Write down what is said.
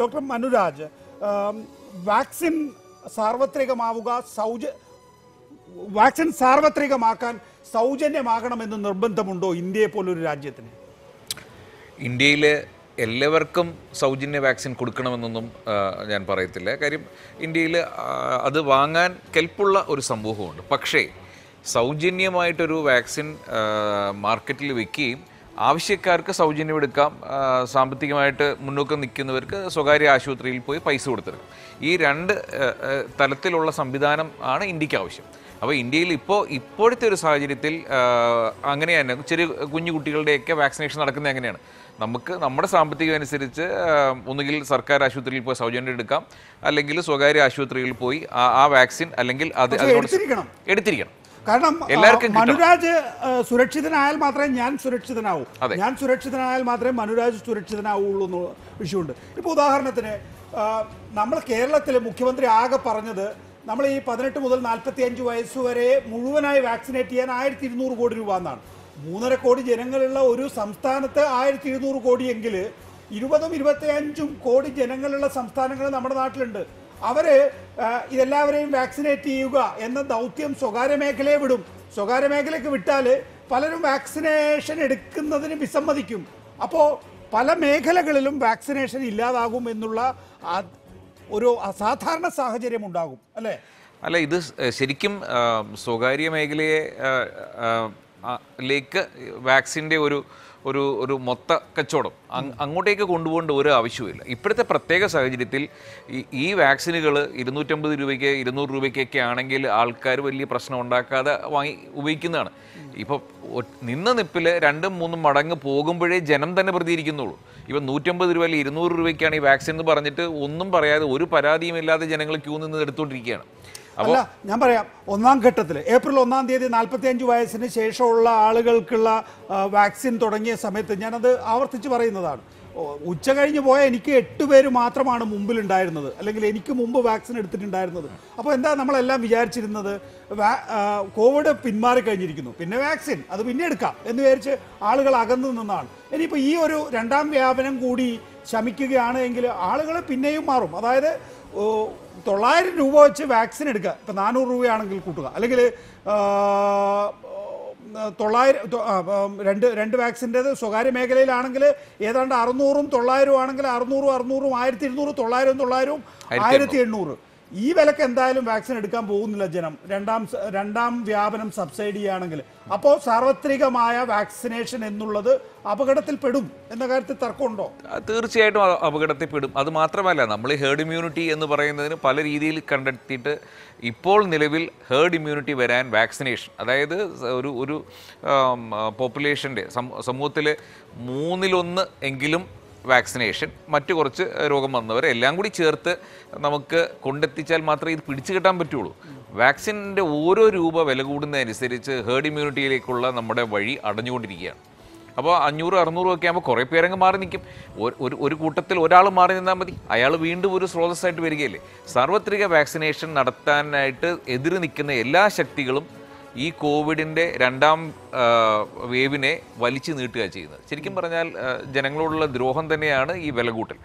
doctor Manuraj vaccine സാർവത്രികമാവുക സൗജ vaccine സാർവത്രികമാക്കാൻ സൗജന്യമാകണമെന്ന് നിർബന്ധമുണ്ടോ ഇന്ത്യയെ പോലൊരു രാജ്യത്തിന് ഇന്ത്യയിൽ എല്ലാവർക്കും സൗജന്യ വാക്സിൻ കൊടുക്കണമെന്നൊന്നും ഞാൻ പറയത്തില്ല കാര്യം ഇന്ത്യയിൽ അത് വാങ്ങാൻ കെൽപ്പുള്ള ഒരു സമൂഹമുണ്ട് പക്ഷേ സൗജന്യമായിട്ടൊരു വാക്സിൻ മാർക്കറ്റിൽ വയ്ക്കുകയും ആവശ്യക്കാർക്ക് സൗജന്യം എടുക്കാം സാമ്പത്തികമായിട്ട് മുന്നോക്കം നിൽക്കുന്നവർക്ക് സ്വകാര്യ ആശുപത്രിയിൽ പോയി പൈസ കൊടുത്തെടുക്കാം ഈ രണ്ട് തലത്തിലുള്ള സംവിധാനം ആണ് ഇന്ത്യക്ക് ആവശ്യം അപ്പോൾ ഇന്ത്യയിൽ ഇപ്പോൾ ഇപ്പോഴത്തെ ഒരു സാഹചര്യത്തിൽ അങ്ങനെ തന്നെ ചെറിയ കുഞ്ഞു കുട്ടികളുടെയൊക്കെ വാക്സിനേഷൻ നടക്കുന്നത് എങ്ങനെയാണ് നമുക്ക് നമ്മുടെ സാമ്പത്തികം അനുസരിച്ച് ഒന്നുകിൽ സർക്കാർ ആശുപത്രിയിൽ പോയി സൗജന്യം എടുക്കാം അല്ലെങ്കിൽ സ്വകാര്യ ആശുപത്രിയിൽ പോയി ആ വാക്സിൻ അല്ലെങ്കിൽ അത് എടുത്തിരിക്കണം കാരണം മനുരാജ് സുരക്ഷിതനായാൽ മാത്രമേ ഞാൻ സുരക്ഷിതനാവൂ ഞാൻ സുരക്ഷിതനായാൽ മാത്രമേ മനുരാജ് സുരക്ഷിതനാവുള്ളൂ എന്ന വിഷയമുണ്ട് ഇപ്പോൾ ഉദാഹരണത്തിന് നമ്മൾ കേരളത്തിൽ മുഖ്യമന്ത്രി ആകെ പറഞ്ഞത് നമ്മൾ ഈ പതിനെട്ട് മുതൽ നാൽപ്പത്തി അഞ്ച് വയസ്സ് വരെ മുഴുവനായി വാക്സിനേറ്റ് ചെയ്യാൻ ആയിരത്തി ഇരുന്നൂറ് കോടി രൂപ എന്നാണ് മൂന്നര കോടി ജനങ്ങളുള്ള ഒരു സംസ്ഥാനത്ത് ആയിരത്തി ഇരുന്നൂറ് കോടിയെങ്കിൽ ഇരുപതും ഇരുപത്തി അഞ്ചും കോടി ജനങ്ങളുള്ള സംസ്ഥാനങ്ങൾ നമ്മുടെ നാട്ടിലുണ്ട് അവര് ഇതെല്ലാവരെയും വാക്സിനേറ്റ് ചെയ്യുക എന്ന ദൗത്യം സ്വകാര്യ മേഖലയെ വിടും സ്വകാര്യ മേഖലയ്ക്ക് വിട്ടാൽ പലരും വാക്സിനേഷൻ എടുക്കുന്നതിന് വിസമ്മതിക്കും അപ്പോൾ പല മേഖലകളിലും വാക്സിനേഷൻ ഇല്ലാതാകും എന്നുള്ള ഒരു അസാധാരണ സാഹചര്യം ഉണ്ടാകും അല്ലേ അല്ല ഇത് ശരിക്കും സ്വകാര്യ മേഖലയെ ലേക്ക് വാക്സിൻ്റെ ഒരു ഒരു ഒരു മൊത്ത കച്ചവടം അങ്ങോട്ടേക്ക് കൊണ്ടുപോകേണ്ട ഒരു ആവശ്യവുമില്ല ഇപ്പോഴത്തെ പ്രത്യേക സാഹചര്യത്തിൽ ഈ വാക്സിനുകൾ ഇരുന്നൂറ്റമ്പത് രൂപയ്ക്ക് ഇരുന്നൂറ് രൂപയ്ക്കൊക്കെ ആണെങ്കിൽ ആൾക്കാർ വലിയ പ്രശ്നം ഉണ്ടാക്കാതെ വാങ്ങി ഉപയോഗിക്കുന്നതാണ് ഇപ്പോൾ നിന്ന നിപ്പിൽ രണ്ടും മൂന്നും മടങ്ങ് പോകുമ്പോഴേ ജനം തന്നെ പ്രതികരിക്കുന്നുള്ളൂ ഇപ്പം നൂറ്റമ്പത് രൂപ അല്ലെങ്കിൽ ഇരുന്നൂറ് രൂപയ്ക്കാണ് ഈ വാക്സിൻ എന്ന് പറഞ്ഞിട്ട് ഒന്നും പറയാതെ ഒരു പരാതിയും ഇല്ലാതെ ജനങ്ങൾ ക്യൂ നിന്ന് എടുത്തുകൊണ്ടിരിക്കുകയാണ് അല്ല ഞാൻ പറയാം ഒന്നാം ഘട്ടത്തിൽ ഏപ്രിൽ ഒന്നാം തീയതി നാൽപ്പത്തി അഞ്ച് വയസ്സിന് ശേഷമുള്ള ആളുകൾക്കുള്ള വാക്സിൻ തുടങ്ങിയ സമയത്ത് ഞാനത് ആവർത്തിച്ച് പറയുന്നതാണ് ഉച്ച കഴിഞ്ഞ് പോയ എനിക്ക് എട്ട് പേര് മാത്രമാണ് ഉണ്ടായിരുന്നത് അല്ലെങ്കിൽ എനിക്ക് മുമ്പ് വാക്സിൻ എടുത്തിട്ടുണ്ടായിരുന്നത് അപ്പോൾ എന്താ നമ്മളെല്ലാം വിചാരിച്ചിരുന്നത് കോവിഡ് പിന്മാറി കഴിഞ്ഞിരിക്കുന്നു പിന്നെ വാക്സിൻ അത് പിന്നെ എടുക്കാം എന്ന് വിചാരിച്ച് ആളുകൾ അകന്നു നിന്നാണ് ഇനിയിപ്പോൾ ഈ ഒരു രണ്ടാം വ്യാപനം കൂടി ശമിക്കുകയാണ് എങ്കിൽ ആളുകൾ പിന്നെയും മാറും അതായത് തൊള്ളായിരം രൂപ വെച്ച് വാക്സിൻ എടുക്കുക ഇപ്പം നാനൂറ് രൂപയാണെങ്കിൽ കൂട്ടുക അല്ലെങ്കിൽ തൊള്ളായിരം രണ്ട് രണ്ട് വാക്സിൻ്റേത് സ്വകാര്യ മേഖലയിലാണെങ്കിൽ ഏതാണ്ട് അറുന്നൂറും തൊള്ളായിരവും ആണെങ്കിൽ അറുന്നൂറും അറുന്നൂറും ആയിരത്തി ഇരുന്നൂറ് തൊള്ളായിരവും തൊള്ളായിരവും ആയിരത്തി എണ്ണൂറ് ഈ വിലക്ക് എന്തായാലും വാക്സിൻ എടുക്കാൻ പോകുന്നില്ല ജനം രണ്ടാം രണ്ടാം വ്യാപനം സബ്സൈഡ് ആണെങ്കിൽ അപ്പോൾ സാർവത്രികമായ വാക്സിനേഷൻ എന്നുള്ളത് അപകടത്തിൽ പെടും എന്ന കാര്യത്തിൽ തർക്കമുണ്ടോ തീർച്ചയായിട്ടും അപകടത്തിൽ പെടും അത് മാത്രമല്ല നമ്മൾ ഹേർഡ് ഇമ്മ്യൂണിറ്റി എന്ന് പറയുന്നതിന് പല രീതിയിൽ കണ്ടെത്തിയിട്ട് ഇപ്പോൾ നിലവിൽ ഹേർഡ് ഇമ്മ്യൂണിറ്റി വരാൻ വാക്സിനേഷൻ അതായത് ഒരു ഒരു പോപ്പുലേഷൻ്റെ സമൂഹത്തിൽ മൂന്നിലൊന്ന് എങ്കിലും വാക്സിനേഷൻ മറ്റു കുറച്ച് രോഗം വന്നവർ എല്ലാം കൂടി ചേർത്ത് നമുക്ക് കൊണ്ടെത്തിച്ചാൽ മാത്രമേ ഇത് പിടിച്ചു കിട്ടാൻ പറ്റുള്ളൂ വാക്സിൻ്റെ ഓരോ രൂപ വില കൂടുന്നതനുസരിച്ച് ഹേർഡ് ഇമ്മ്യൂണിറ്റിയിലേക്കുള്ള നമ്മുടെ വഴി അടഞ്ഞുകൊണ്ടിരിക്കുകയാണ് അപ്പോൾ അഞ്ഞൂറ് അറുന്നൂറും ഒക്കെ ആകുമ്പോൾ കുറേ പേരങ്ങ് മാറി നിൽക്കും ഒരു ഒരു കൂട്ടത്തിൽ ഒരാൾ മാറി നിന്നാൽ മതി അയാൾ വീണ്ടും ഒരു സ്രോതസ്സായിട്ട് വരികയല്ലേ സാർവത്രിക വാക്സിനേഷൻ നടത്താനായിട്ട് എതിര് നിൽക്കുന്ന എല്ലാ ശക്തികളും ഈ കോവിഡിൻ്റെ രണ്ടാം വേവിനെ വലിച്ചു നീട്ടുക ചെയ്യുന്നത് ശരിക്കും പറഞ്ഞാൽ ജനങ്ങളോടുള്ള ദ്രോഹം തന്നെയാണ് ഈ വില കൂട്ടൽ